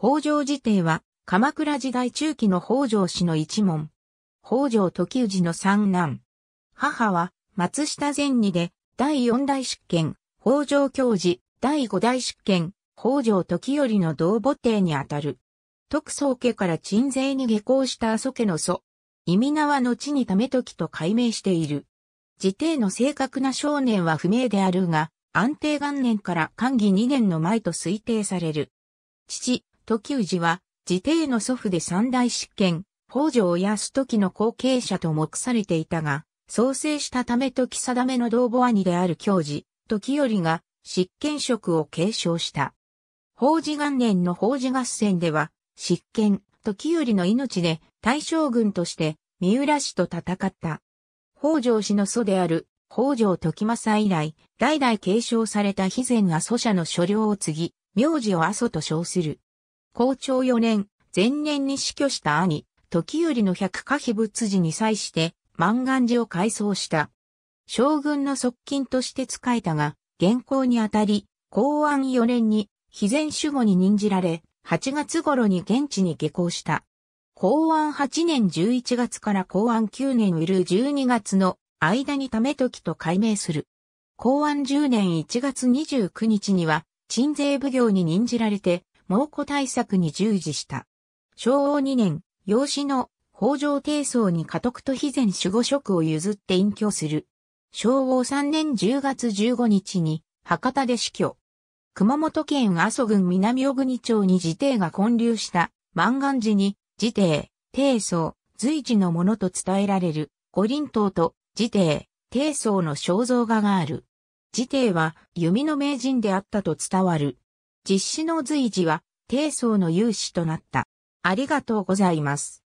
北条寺帝は、鎌倉時代中期の北条氏の一門。北条時氏の三男。母は、松下善二で、第四代執権、北条教寺、第五代執権、北条時頼の同母帝にあたる。徳宗家から鎮西に下校した阿蘇家の祖。意味名は後にめ時と改名している。辞帝の正確な少年は不明であるが、安定元年から寛義2年の前と推定される。父、時氏は、自帝の祖父で三大執権、北条泰時の後継者と目されていたが、創生したため時定めの同母兄である教授、時頼が執権職を継承した。法事元年の法事合戦では、執権、時頼の命で大将軍として三浦氏と戦った。北条氏の祖である北条時政以来、代々継承された肥前阿蘇社の所領を継ぎ、名字を阿蘇と称する。校長4年、前年に死去した兄、時頼の百科秘仏寺に際して万願寺を改装した。将軍の側近として仕えたが、現行にあたり、公安4年に、非前守護に任じられ、8月頃に現地に下校した。公安8年11月から公安9年いる12月の間にめ時と改名する。公安10年1月29日には、鎮西奉行に任じられて、猛虎対策に従事した。昭和2年、養子の北条帝宗に家督と肥前守護職を譲って隠居する。昭和3年10月15日に博多で死去。熊本県阿蘇郡南小国町に自邸が建立した万願寺に自邸、帝宗、随時のものと伝えられる五輪塔と自邸、帝宗の肖像画がある。自邸は弓の名人であったと伝わる実施の随時は、低層の融資となった。ありがとうございます。